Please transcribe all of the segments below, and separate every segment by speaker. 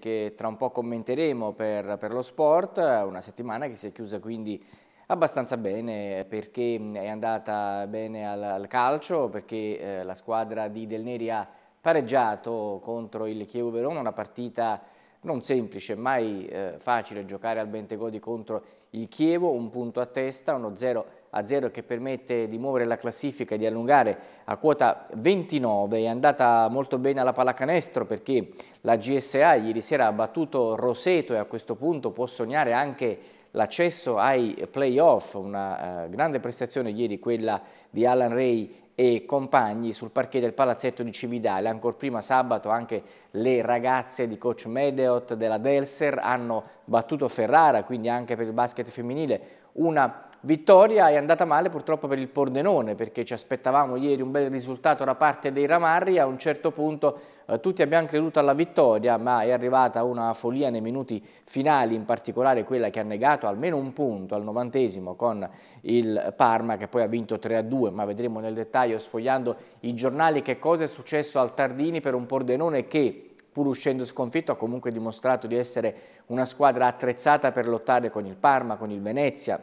Speaker 1: che tra un po' commenteremo per, per, lo sport, eh, una settimana che si è chiusa quindi abbastanza bene perché mm, è andata bene al, al calcio, perché eh, la squadra di Del Neri ha pareggiato contro il Chievo Verona, una partita non semplice, mai eh, facile giocare al Bentegodi contro il Chievo, un punto a testa, uno 0 a 0 che permette di muovere la classifica e di allungare a quota 29, è andata molto bene alla pallacanestro perché la GSA ieri sera ha battuto Roseto e a questo punto può sognare anche l'accesso ai playoff, una eh, grande prestazione ieri quella di Alan Ray e compagni sul parquet del palazzetto di Cividale. Ancora prima sabato anche le ragazze di coach Medeot della Delser hanno battuto Ferrara, quindi anche per il basket femminile una vittoria è andata male purtroppo per il Pordenone perché ci aspettavamo ieri un bel risultato da parte dei Ramarri, a un certo punto eh, tutti abbiamo creduto alla vittoria, ma è arrivata una follia nei minuti finali, in particolare quella che ha negato almeno un punto al novantesimo con il Parma, che poi ha vinto 3-2, ma vedremo nel dettaglio sfogliando i giornali che cosa è successo al Tardini per un Pordenone che pur uscendo sconfitto ha comunque dimostrato di essere una squadra attrezzata per lottare con il Parma, con il Venezia,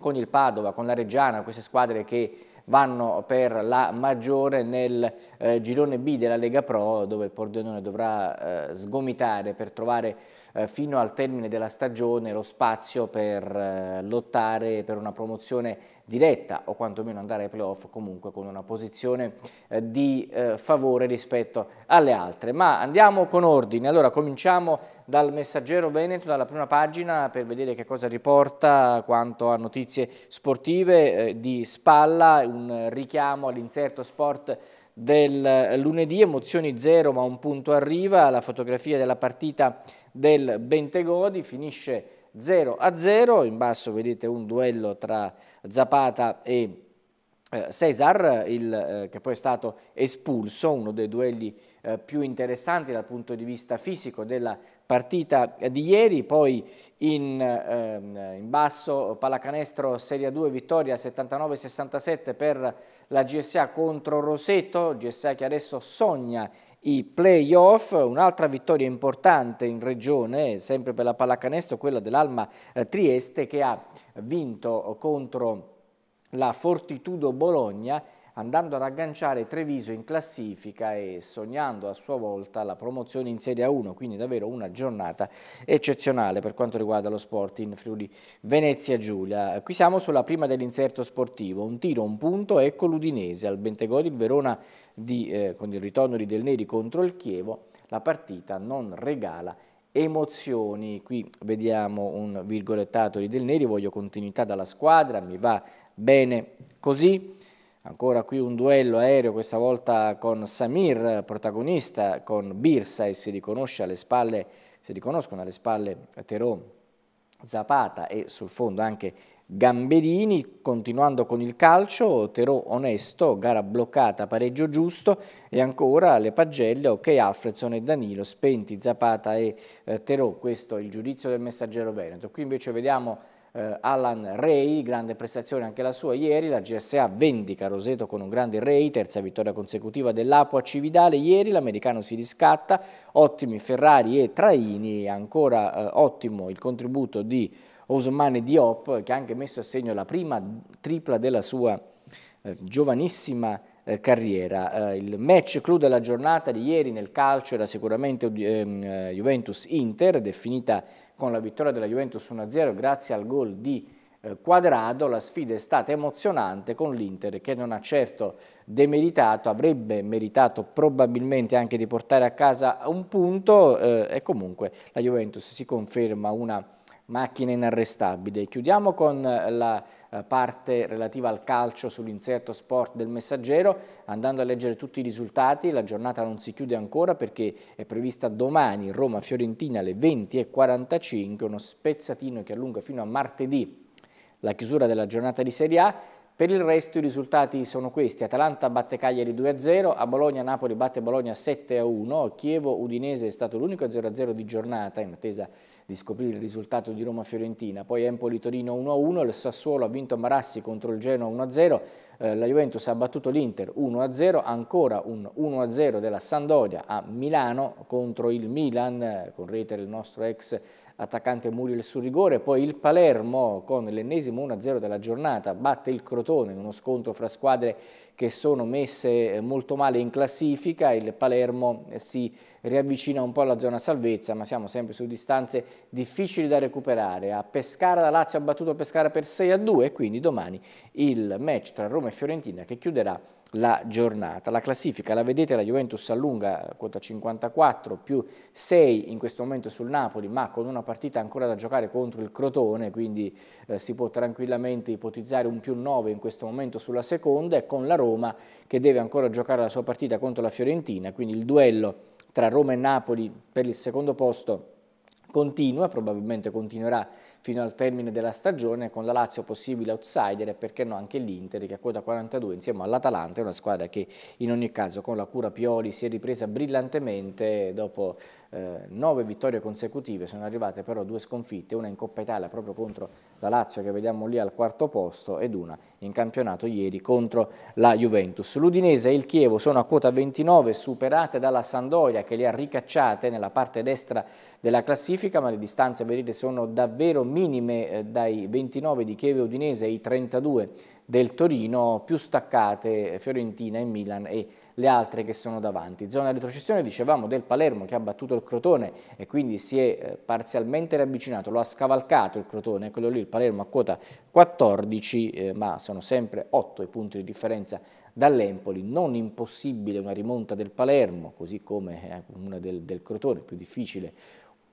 Speaker 1: con il Padova, con la Reggiana, queste squadre che vanno per la maggiore nel eh, girone B della Lega Pro dove il Pordenone dovrà eh, sgomitare per trovare eh, fino al termine della stagione lo spazio per eh, lottare per una promozione diretta o quantomeno andare ai playoff comunque con una posizione eh, di eh, favore rispetto alle altre. Ma andiamo con ordine, allora cominciamo dal messaggero Veneto, dalla prima pagina per vedere che cosa riporta quanto a notizie sportive eh, di Spalla, un richiamo all'inserto sport del lunedì, emozioni zero ma un punto arriva, la fotografia della partita del Bentegodi finisce 0 a 0, in basso vedete un duello tra Zapata e eh, Cesar, il, eh, che poi è stato espulso, uno dei duelli eh, più interessanti dal punto di vista fisico della partita di ieri, poi in, ehm, in basso pallacanestro Serie 2 vittoria 79-67 per la GSA contro Roseto, GSA che adesso sogna i playoff, un'altra vittoria importante in regione, sempre per la pallacanestro, quella dell'Alma eh, Trieste che ha vinto contro la Fortitudo Bologna andando ad agganciare Treviso in classifica e sognando a sua volta la promozione in Serie A1, quindi davvero una giornata eccezionale per quanto riguarda lo sport in Friuli Venezia Giulia. Qui siamo sulla prima dell'inserto sportivo, un tiro, un punto, ecco l'Udinese, al Bentegodi il Verona di, eh, con il ritorno di Del Neri contro il Chievo, la partita non regala emozioni. Qui vediamo un virgolettato di Del Neri, voglio continuità dalla squadra, mi va bene così. Ancora qui un duello aereo, questa volta con Samir, protagonista, con Birsa e si, alle spalle, si riconoscono alle spalle Terò, Zapata e sul fondo anche Gamberini, continuando con il calcio, Terò onesto, gara bloccata, pareggio giusto e ancora le pagelle, ok Alfredson e Danilo, spenti Zapata e eh, Terò, questo è il giudizio del messaggero Veneto. Qui invece vediamo eh, Alan Ray, grande prestazione anche la sua ieri, la GSA vendica Roseto con un grande Ray, terza vittoria consecutiva dell'Apo a Cividale, ieri l'americano si riscatta, ottimi Ferrari e Traini, ancora eh, ottimo il contributo di Osmane Diop che ha anche messo a segno la prima tripla della sua eh, giovanissima eh, carriera. Eh, il match clou della giornata di ieri nel calcio era sicuramente ehm, eh, Juventus-Inter, definita con la vittoria della Juventus 1-0 grazie al gol di eh, Quadrado, la sfida è stata emozionante con l'Inter che non ha certo demeritato, avrebbe meritato probabilmente anche di portare a casa un punto eh, e comunque la Juventus si conferma una macchina inarrestabile. Chiudiamo con la eh, parte relativa al calcio sull'inserto sport del messaggero, andando a leggere tutti i risultati, la giornata non si chiude ancora perché è prevista domani Roma-Fiorentina alle 20.45, uno spezzatino che allunga fino a martedì la chiusura della giornata di Serie A, per il resto i risultati sono questi. Atalanta batte Cagliari 2-0, a Bologna Napoli batte Bologna 7-1, Chievo Udinese è stato l'unico 0-0 di giornata in attesa di scoprire il risultato di Roma-Fiorentina. Poi Empoli-Torino 1-1, il Sassuolo ha vinto Marassi contro il Genoa 1-0, eh, la Juventus ha battuto l'Inter 1-0, ancora un 1-0 della Sandoria a Milano contro il Milan, eh, con rete del nostro ex attaccante Muriel sul rigore, poi il Palermo con l'ennesimo 1-0 della giornata batte il Crotone in uno scontro fra squadre che sono messe eh, molto male in classifica, il Palermo eh, si riavvicina un po' alla zona salvezza ma siamo sempre su distanze difficili da recuperare, a Pescara la Lazio ha battuto Pescara per 6-2 e quindi domani il match tra Roma e Fiorentina che chiuderà la giornata. La classifica la vedete, la Juventus allunga, quota 54 più 6 in questo momento sul Napoli, ma con una partita ancora da giocare contro il Crotone, quindi eh, si può tranquillamente ipotizzare un più 9 in questo momento sulla seconda e con la Roma che deve ancora giocare la sua partita contro la Fiorentina, quindi il duello tra Roma e Napoli per il secondo posto continua, probabilmente continuerà fino al termine della stagione con la Lazio possibile outsider e perché no anche l'Inter che a quota 42 insieme all'Atalanta è una squadra che in ogni caso con la cura Pioli si è ripresa brillantemente dopo eh, nove vittorie consecutive, sono arrivate però due sconfitte, una in Coppa Italia proprio contro la Lazio che vediamo lì al quarto posto ed una in campionato ieri contro la Juventus. L'Udinese e il Chievo sono a quota 29 superate dalla Sandoia che le ha ricacciate nella parte destra della classifica ma le distanze vedete sono davvero minime eh, dai 29 di Chievo e Udinese ai 32 del Torino, più staccate eh, Fiorentina e Milan e le altre che sono davanti. Zona retrocessione, dicevamo, del Palermo che ha battuto il Crotone e quindi si è eh, parzialmente ravvicinato, lo ha scavalcato il Crotone, quello lì il Palermo a quota 14, eh, ma sono sempre 8 i punti di differenza dall'Empoli, non impossibile una rimonta del Palermo, così come eh, una del, del Crotone, più difficile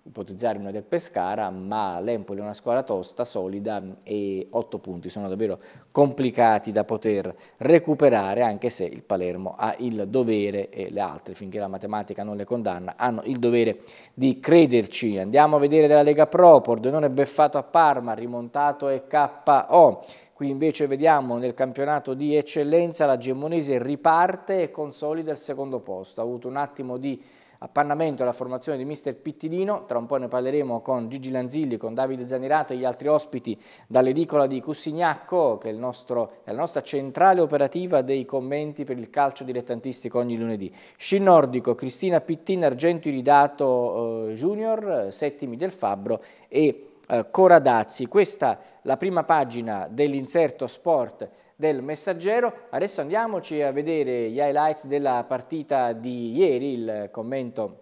Speaker 1: ipotizzare una del Pescara, ma l'Empoli è una squadra tosta, solida e otto punti sono davvero complicati da poter recuperare anche se il Palermo ha il dovere e le altre finché la matematica non le condanna hanno il dovere di crederci. Andiamo a vedere della Lega Pro, Pordenone beffato a Parma, rimontato e KO. Qui invece vediamo nel campionato di eccellenza la Gemonese riparte e consolida il secondo posto. Ha avuto un attimo di Appannamento alla formazione di mister Pittilino, tra un po' ne parleremo con Gigi Lanzilli, con Davide Zanirato e gli altri ospiti dall'edicola di Cussignacco, che è, nostro, è, la nostra centrale operativa dei commenti per il calcio dilettantistico ogni lunedì. Sci nordico, Cristina Pittin, argento iridato eh, junior, settimi del Fabbro e eh, Coradazzi. Questa è la prima pagina dell'inserto sport del messaggero. Adesso andiamoci a vedere gli highlights della partita di ieri, il commento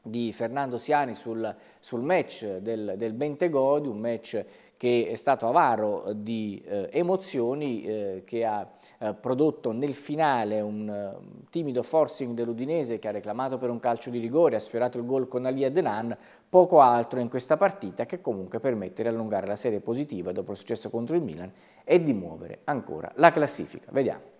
Speaker 1: di Fernando Siani sul, sul match del, del Bentegodi, un match che è stato avaro di eh, emozioni, eh, che ha eh, prodotto nel finale un eh, timido forcing dell'Udinese che ha reclamato per un calcio di rigore, ha sfiorato il gol con Ali Adenan, poco altro in questa partita che comunque permette di allungare la serie positiva dopo il successo contro il Milan e di muovere ancora la classifica. Vediamo.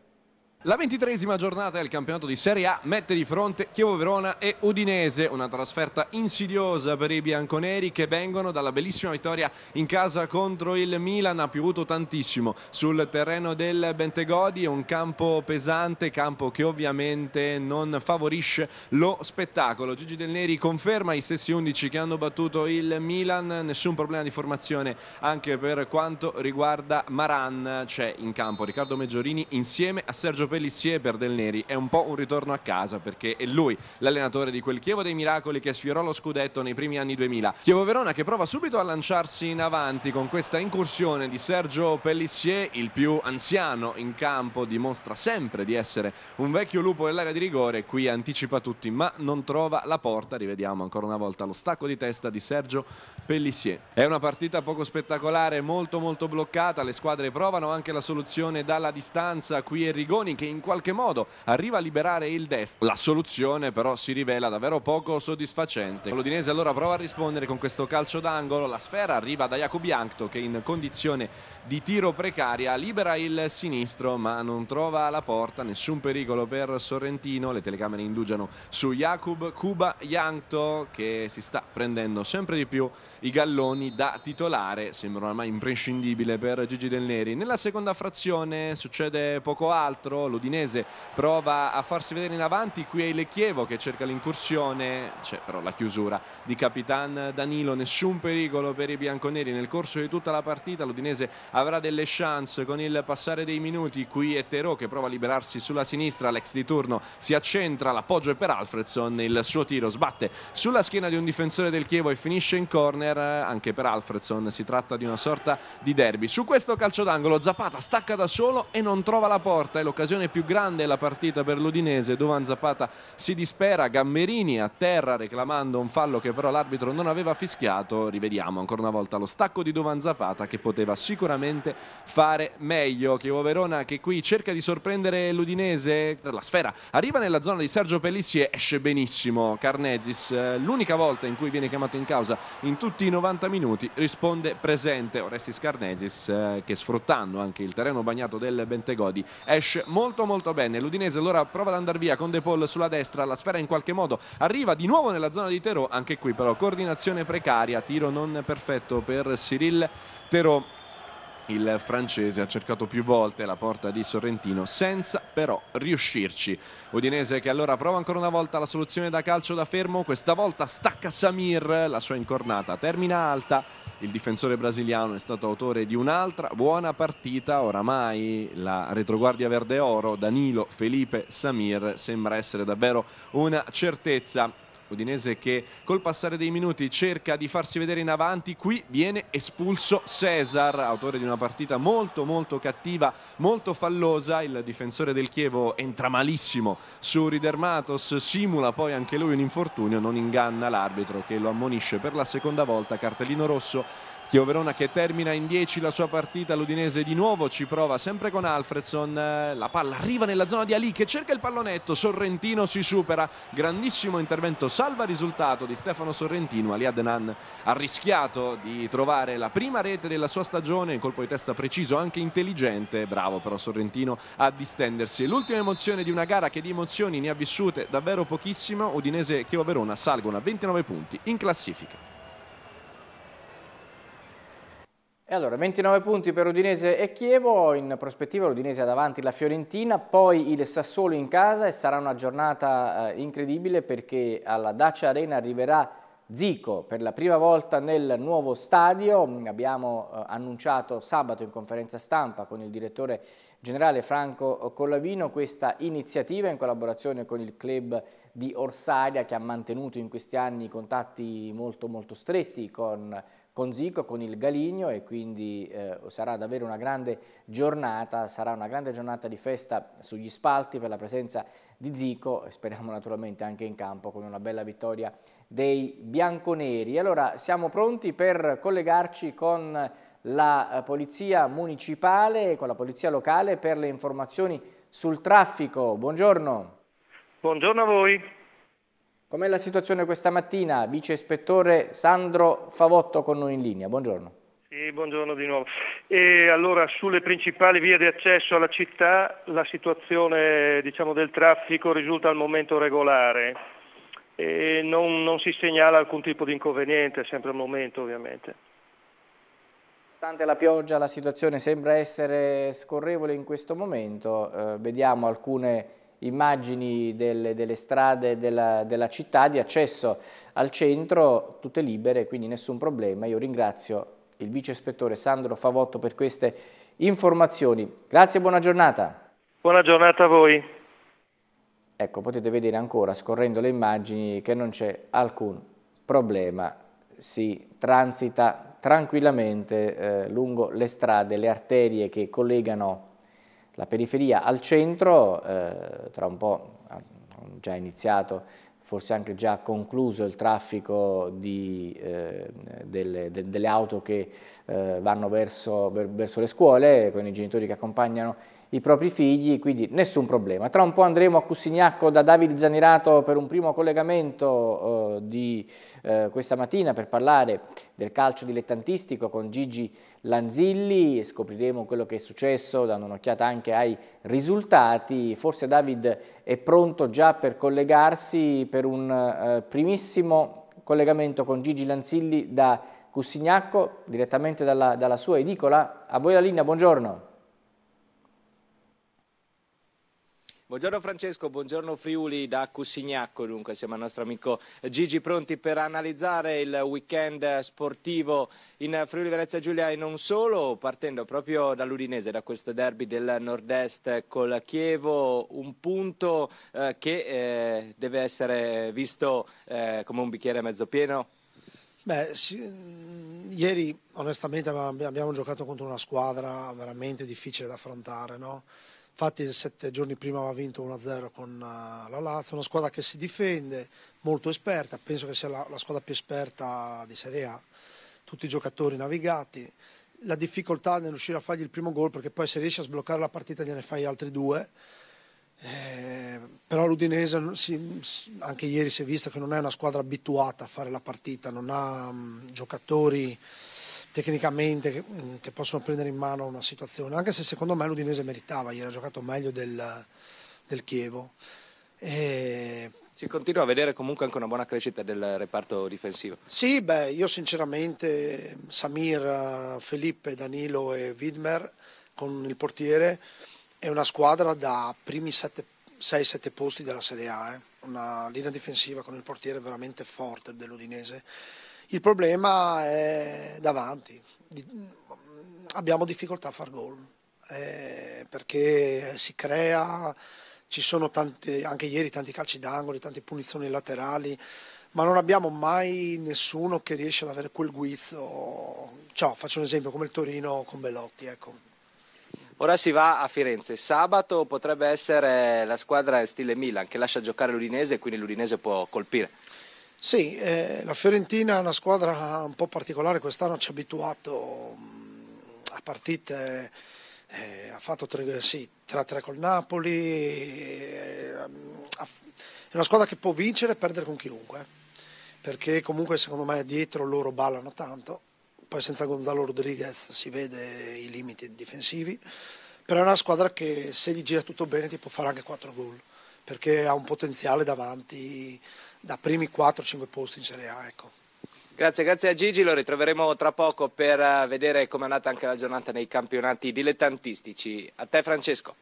Speaker 2: La ventitresima giornata del campionato di Serie A mette di fronte Chievo Verona e Udinese, una trasferta insidiosa per i bianconeri che vengono dalla bellissima vittoria in casa contro il Milan, ha piovuto tantissimo sul terreno del Bentegodi, un campo pesante, campo che ovviamente non favorisce lo spettacolo. Gigi Del Neri conferma i stessi 11 che hanno battuto il Milan, nessun problema di formazione anche per quanto riguarda Maran, c'è in campo Riccardo Meggiorini insieme a Sergio Pellissier per Del Neri è un po' un ritorno a casa perché è lui l'allenatore di quel Chievo dei Miracoli che sfiorò lo scudetto nei primi anni 2000. Chievo Verona che prova subito a lanciarsi in avanti con questa incursione di Sergio Pellissier, il più anziano in campo, dimostra sempre di essere un vecchio lupo dell'area di rigore, qui anticipa tutti ma non trova la porta, rivediamo ancora una volta lo stacco di testa di Sergio Pellissier. È una partita poco spettacolare, molto molto bloccata, le squadre provano anche la soluzione dalla distanza, qui è Rigoni che in qualche modo arriva a liberare il destro. La soluzione però si rivela davvero poco soddisfacente. L'Odinese allora prova a rispondere con questo calcio d'angolo, la sfera arriva da Jacob Jankto che in condizione di tiro precaria libera il sinistro ma non trova la porta, nessun pericolo per Sorrentino, le telecamere indugiano su Jacob Kuba Jankto che si sta prendendo sempre di più i galloni da titolare, sembra ormai imprescindibile per Gigi Del Neri. Nella seconda frazione succede poco altro, l'Udinese prova a farsi vedere in avanti, qui è Lecchievo che cerca l'incursione, c'è però la chiusura di Capitan Danilo, nessun pericolo per i bianconeri nel corso di tutta la partita, l'Udinese avrà delle chance con il passare dei minuti, qui è Terò che prova a liberarsi sulla sinistra, l'ex di turno si accentra, l'appoggio è per Alfredson, il suo tiro sbatte sulla schiena di un difensore del Chievo e finisce in corner anche per Alfredson, si tratta di una sorta di derby. Su questo calcio d'angolo Zapata stacca da solo e non trova la porta è l'occasione occasione più grande della partita per l'Udinese, Dovan Zapata si dispera, Gamberini a terra reclamando un fallo che però l'arbitro non aveva fischiato, rivediamo ancora una volta lo stacco di Dovan Zapata che poteva sicuramente fare meglio, Chievo Verona che qui cerca di sorprendere l'Udinese, la sfera arriva nella zona di Sergio Pellissi e esce benissimo Carnezis, l'unica volta in cui viene chiamato in causa in tutti i 90 minuti risponde presente Orestis Carnezis eh, che sfruttando anche il terreno bagnato del Bentegodi esce molto molto molto bene. L'Udinese allora prova ad andare via con De Paul sulla destra, la sfera in qualche modo arriva di nuovo nella zona di Terò, anche qui però coordinazione precaria, tiro non perfetto per Cyril Terò. Il francese ha cercato più volte la porta di Sorrentino senza però riuscirci. Udinese che allora prova ancora una volta la soluzione da calcio da fermo, questa volta stacca Samir, la sua incornata termina alta il difensore brasiliano è stato autore di un'altra buona partita, oramai la retroguardia verde oro, Danilo, Felipe, Samir sembra essere davvero una certezza Udinese che col passare dei minuti cerca di farsi vedere in avanti, qui viene espulso Cesar, autore di una partita molto molto cattiva, molto fallosa, il difensore del Chievo entra malissimo su Ridermatos, simula poi anche lui un infortunio, non inganna l'arbitro che lo ammonisce per la seconda volta, cartellino rosso Chio Verona che termina in 10 la sua partita, l'Udinese di nuovo ci prova sempre con Alfredson, la palla arriva nella zona di Ali che cerca il pallonetto, Sorrentino si supera, grandissimo intervento salva risultato di Stefano Sorrentino Ali Adnan ha rischiato di trovare la prima rete della sua stagione un colpo di testa preciso anche intelligente bravo però Sorrentino a distendersi l'ultima emozione di una gara che di emozioni ne ha vissute davvero pochissimo Udinese Chievo Verona salgono a 29 punti in classifica
Speaker 1: E allora, 29 punti per Udinese e Chievo, in prospettiva l'Udinese ha davanti la Fiorentina, poi il Sassuolo in casa e sarà una giornata eh, incredibile perché alla Dacia Arena arriverà Zico per la prima volta nel nuovo stadio, abbiamo eh, annunciato sabato in conferenza stampa con il direttore generale Franco Collavino questa iniziativa in collaborazione con il club di Orsaria che ha mantenuto in questi anni contatti molto molto stretti con con Zico, con il Galigno e quindi eh, sarà davvero una grande giornata, sarà una grande giornata di festa sugli spalti per la presenza di Zico, e speriamo naturalmente anche in campo con una bella vittoria dei bianconeri. Allora siamo pronti per collegarci con la eh, polizia municipale e con la polizia locale per le informazioni sul traffico. Buongiorno. Buongiorno a voi. Com'è la situazione questa mattina? Vice ispettore Sandro Favotto con noi in linea, buongiorno.
Speaker 3: Sì, buongiorno di nuovo. E allora sulle principali vie di accesso alla città la situazione diciamo, del traffico risulta al momento regolare e non, non si segnala alcun tipo di inconveniente, sempre al momento ovviamente.
Speaker 1: Nonostante la pioggia la situazione sembra essere scorrevole in questo momento, eh, vediamo alcune immagini delle, delle strade della, della, città, di accesso al centro, tutte libere, quindi nessun problema. Io ringrazio il vice ispettore Sandro Favotto per queste informazioni. Grazie e buona giornata.
Speaker 4: Buona giornata a voi.
Speaker 1: Ecco, potete vedere ancora, scorrendo le immagini, che non c'è alcun problema. Si transita tranquillamente eh, lungo le strade, le arterie che collegano la periferia al centro, eh, tra un po' ha già iniziato, forse anche già concluso il traffico di, eh, delle, de, delle, auto che eh, vanno verso, verso le scuole, con i genitori che accompagnano i propri figli, quindi nessun problema. Tra un po' andremo a Cussignacco da Davide Zanirato per un primo collegamento eh, di eh, questa mattina per parlare del calcio dilettantistico con Gigi Lanzilli, e scopriremo quello che è successo, dando un'occhiata anche ai risultati. Forse David è pronto già per collegarsi per un eh, primissimo collegamento con Gigi Lanzilli da Cussignacco, direttamente dalla, dalla sua edicola. A voi la linea, buongiorno.
Speaker 4: Buongiorno Francesco, buongiorno Friuli da Cussignacco, dunque siamo al nostro amico Gigi pronti per analizzare il weekend sportivo in Friuli Venezia Giulia e non solo, partendo proprio dall'Udinese, da questo derby del nord-est col Chievo, un punto eh, che eh, deve essere visto eh, come un bicchiere mezzo pieno?
Speaker 3: Beh, sì, mm, ieri onestamente abbiamo giocato contro una squadra veramente difficile da affrontare, no? infatti sette giorni prima aveva vinto 1-0 con eh, la Lazio, una squadra che si difende, molto esperta, penso che sia la, la squadra più esperta di Serie A, tutti i giocatori navigati, la difficoltà nel riuscire a fargli il primo gol perché poi se riesci a sbloccare la partita gliene fai altri due. Eh, però l'Udinese si, anche ieri si è visto che non è una squadra abituata a fare la partita, non ha mh, mm, giocatori tecnicamente che, mm, che, possono prendere in mano una situazione, anche se secondo me l'Udinese meritava, ieri ha giocato meglio del, del Chievo.
Speaker 4: E... Si continua a vedere comunque anche una buona crescita del reparto difensivo.
Speaker 3: Sì, beh, io sinceramente Samir, Felipe, Danilo e Widmer con il portiere è una squadra da primi 6-7 posti della Serie A, eh. una linea difensiva con il portiere veramente forte dell'Udinese il problema è davanti, abbiamo difficoltà a far gol eh, perché si crea, ci sono tanti, anche ieri tanti calci d'angolo, tante punizioni laterali, ma non abbiamo mai nessuno che riesce ad avere quel guizzo. Ciao, faccio un esempio come il Torino con Bellotti. Ecco.
Speaker 4: Ora si va a Firenze, sabato potrebbe essere la squadra stile Milan che lascia giocare l'Udinese e quindi l'Udinese può colpire.
Speaker 3: Sì, eh, la Fiorentina è una squadra un po' particolare, quest'anno ci ha abituato mm, a partite, eh, ha fatto 3-3 sì, col Napoli, eh, è una squadra che può vincere e perdere con chiunque, perché comunque secondo me dietro loro ballano tanto, poi senza Gonzalo Rodriguez si vede i limiti difensivi, però è una squadra che se gli gira tutto bene ti può fare anche 4 gol perché ha un potenziale davanti da primi 4-5 posti in Serie A. Ecco.
Speaker 4: Grazie, grazie a Gigi, lo ritroveremo tra poco per eh, vedere com'è andata anche la giornata nei campionati dilettantistici. A te Francesco.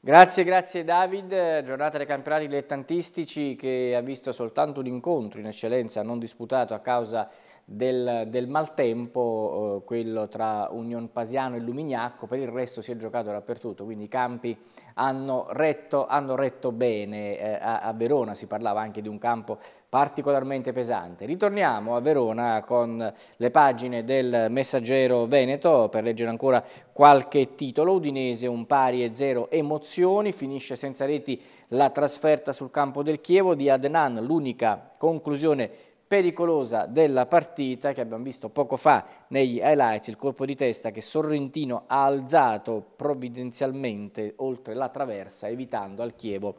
Speaker 1: Grazie, grazie David. Giornata dei campionati dilettantistici che ha visto soltanto un incontro in eccellenza non disputato a causa di del, del maltempo, eh, quello tra Union Pasiano e Lumignacco, per il resto si è giocato dappertutto, quindi i campi hanno retto, hanno retto bene, eh, a, a Verona si parlava anche di un campo particolarmente pesante. Ritorniamo a Verona con le pagine del Messaggero Veneto per leggere ancora qualche titolo. Udinese un pari e zero emozioni, finisce senza reti la trasferta sul campo del Chievo di Adnan, l'unica conclusione pericolosa della partita che abbiamo visto poco fa negli highlights, il colpo di testa che Sorrentino ha alzato provvidenzialmente oltre la traversa evitando al Chievo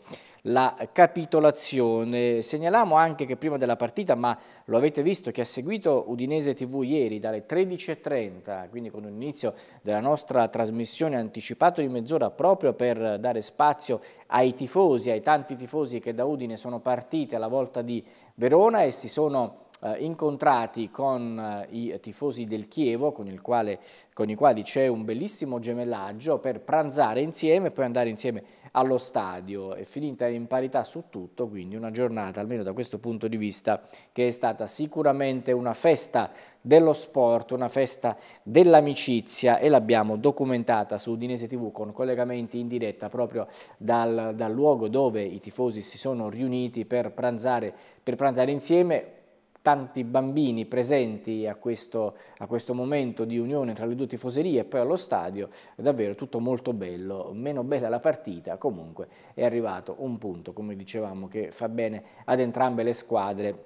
Speaker 1: la capitolazione. Segnaliamo anche che prima della partita, ma lo avete visto, che ha seguito Udinese TV ieri dalle 13.30, quindi con l'inizio della nostra trasmissione anticipato di mezz'ora proprio per dare spazio ai tifosi, ai tanti tifosi che da Udine sono partiti alla volta di Verona e si sono eh, incontrati con eh, i tifosi del Chievo, con, quale, con i quali c'è un bellissimo gemellaggio, per pranzare insieme e poi andare insieme allo stadio. È finita in parità su tutto, quindi una giornata, almeno da questo punto di vista, che è stata sicuramente una festa dello sport, una festa dell'amicizia e l'abbiamo documentata su Udinese TV con collegamenti in diretta proprio dal, dal luogo dove i tifosi si sono riuniti per pranzare, per pranzare insieme tanti bambini presenti a questo, a questo momento di unione tra le due tifoserie e poi allo stadio, è davvero tutto molto bello, meno bella la partita, comunque è arrivato un punto, come dicevamo, che fa bene ad entrambe le squadre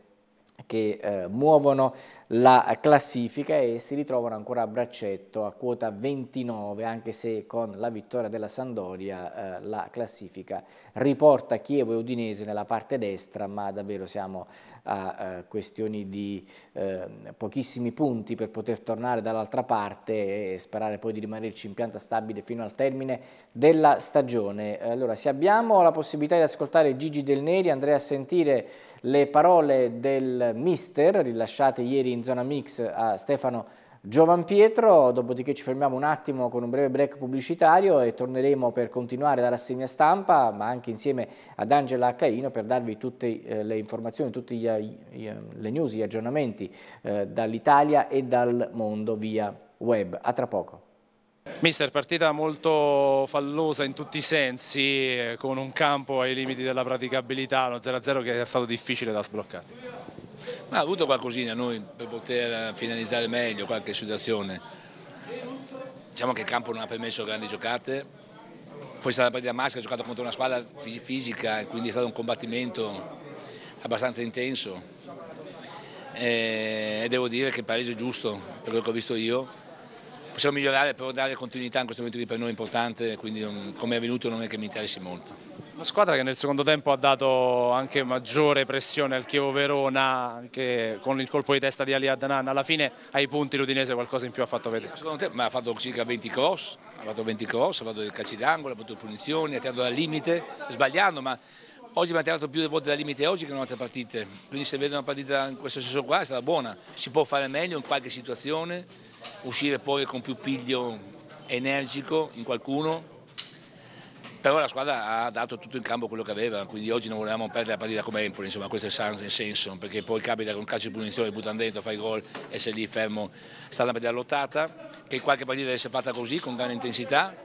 Speaker 1: che eh, muovono la classifica e si ritrovano ancora a braccetto a quota 29 anche se con la vittoria della Sandoria eh, la classifica riporta Chievo e Udinese nella parte destra ma davvero siamo a eh, questioni di eh, pochissimi punti per poter tornare dall'altra parte e sperare poi di rimanerci in pianta stabile fino al termine della stagione. Allora, se abbiamo la possibilità di ascoltare Gigi Del Neri, andrei a sentire le parole del mister rilasciate ieri in zona mix a Stefano Giovan Pietro, dopodiché ci fermiamo un attimo con un breve break pubblicitario e torneremo per continuare la rassegna stampa, ma anche insieme ad Angela Caino per darvi tutte eh, le informazioni, tutte eh, eh, le news, gli aggiornamenti dall'Italia e dal mondo via web. A tra poco.
Speaker 5: Mister, partita molto fallosa in tutti i sensi, con un campo ai limiti della praticabilità, uno 0-0 che è stato difficile da sbloccare. Ma ha avuto qualcosina noi per poter finalizzare meglio qualche situazione. Diciamo che il campo non ha permesso grandi giocate, poi è stata la partita a maschera, ha giocato contro una squadra fisica, quindi è stato un combattimento abbastanza intenso. Eh, e devo dire che il pareggio è giusto, per quello che ho visto io. Possiamo migliorare, però dare continuità in questo momento qui per noi è importante, quindi mm, come è avvenuto non è che mi interessi molto. La squadra che nel secondo tempo ha dato anche maggiore pressione al Chievo Verona che con il colpo di testa di Ali Adnan. Alla fine ai punti l'Udinese qualcosa in più ha fatto vedere. Secondo te ma ha fatto circa 20 cross, ha fatto 20 cross, ha fatto dei calci d'angolo, ha fatto punizioni, ha tirato dal limite, sbagliando, ma oggi mi ha tirato più volte dal limite oggi che in altre partite. Quindi se vedo una partita in questo senso qua è stata buona. Si può fare meglio in qualche situazione, uscire poi con più piglio energico in qualcuno però la squadra ha dato tutto in campo quello che aveva, quindi oggi non volevamo perdere la partita come Empoli, insomma questo è il senso, perché poi capita con calcio di punizione, buttano dentro, fai gol e sei lì fermo, è stata una partita lottata, che qualche partita deve essere fatta così, con grande intensità,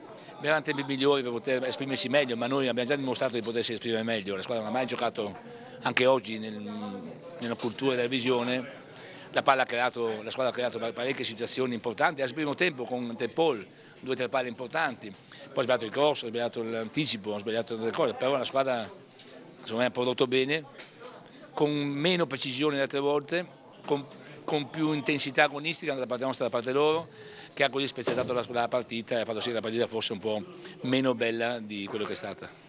Speaker 5: erano tempi migliori per poter esprimersi meglio, ma noi abbiamo già dimostrato di potersi esprimere meglio, la squadra non ha mai giocato anche oggi nel, nella cultura della visione, la, creato, la, squadra ha creato parecchie situazioni importanti, al primo tempo con De Paul, due o tre palle importanti, poi ho sbagliato il corso, ho sbagliato l'anticipo, ho sbagliato altre cose, però la squadra secondo me ha prodotto bene, con meno precisione di altre volte, con, con più intensità agonistica da parte nostra e da parte loro, che ha così spezzettato la, la partita e ha fatto sì che la partita fosse un po' meno bella di quello che è stata.